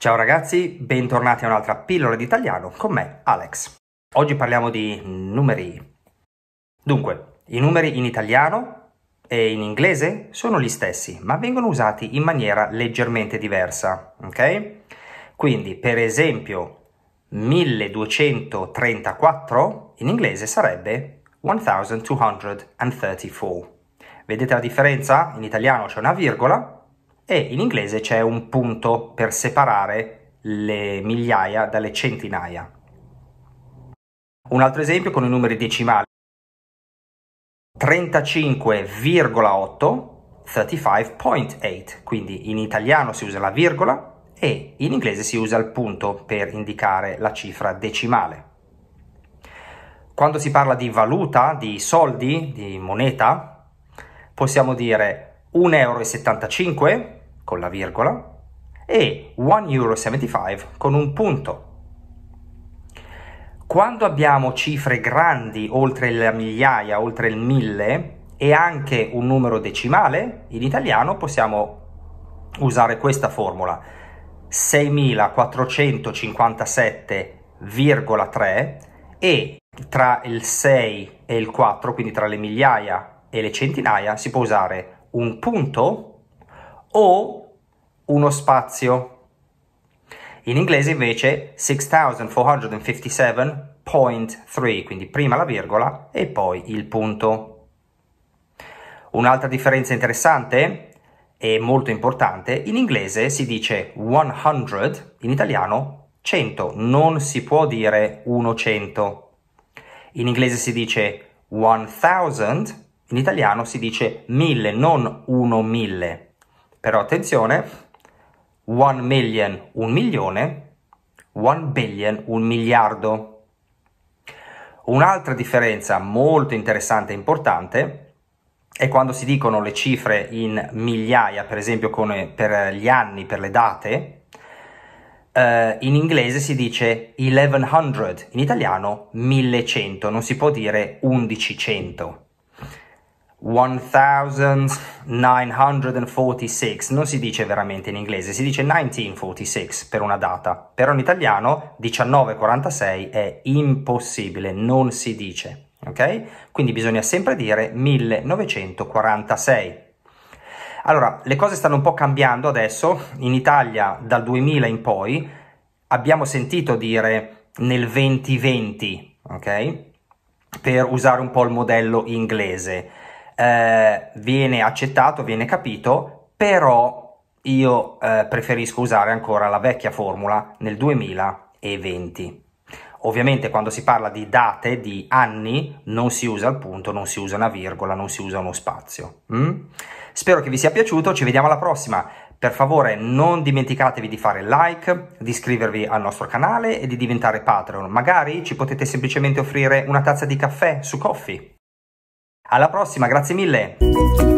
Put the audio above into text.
Ciao ragazzi, bentornati a un'altra pillola di italiano con me, Alex. Oggi parliamo di numeri. Dunque, i numeri in italiano e in inglese sono gli stessi, ma vengono usati in maniera leggermente diversa, ok? Quindi, per esempio, 1234 in inglese sarebbe 1234. Vedete la differenza? In italiano c'è una virgola e in inglese c'è un punto per separare le migliaia dalle centinaia. Un altro esempio con i numeri decimali. 35,8 35.8, quindi in italiano si usa la virgola e in inglese si usa il punto per indicare la cifra decimale. Quando si parla di valuta, di soldi, di moneta, possiamo dire 1,75 euro con la virgola e 1,75 euro con un punto. Quando abbiamo cifre grandi oltre la migliaia, oltre il mille e anche un numero decimale, in italiano possiamo usare questa formula 6457,3 e tra il 6 e il 4, quindi tra le migliaia e le centinaia, si può usare un punto o uno spazio. In inglese invece 6457.3, quindi prima la virgola e poi il punto. Un'altra differenza interessante e molto importante, in inglese si dice 100, in italiano 100, non si può dire 100. In inglese si dice 1000, in italiano si dice 1000, non 1000. Però attenzione, 1 million, un milione, 1 billion, un miliardo. Un'altra differenza molto interessante e importante è quando si dicono le cifre in migliaia, per esempio con, per gli anni, per le date, eh, in inglese si dice 1100, in italiano 1100, non si può dire 1100. 1946 non si dice veramente in inglese, si dice 1946 per una data, però in italiano 1946 è impossibile, non si dice, ok? Quindi bisogna sempre dire 1946. Allora, le cose stanno un po' cambiando adesso, in Italia dal 2000 in poi abbiamo sentito dire nel 2020, ok? Per usare un po' il modello inglese eh, viene accettato, viene capito, però io eh, preferisco usare ancora la vecchia formula nel 2020. Ovviamente quando si parla di date, di anni, non si usa il punto, non si usa una virgola, non si usa uno spazio. Mm? Spero che vi sia piaciuto, ci vediamo alla prossima. Per favore non dimenticatevi di fare like, di iscrivervi al nostro canale e di diventare Patreon. Magari ci potete semplicemente offrire una tazza di caffè su Coffee. Alla prossima, grazie mille!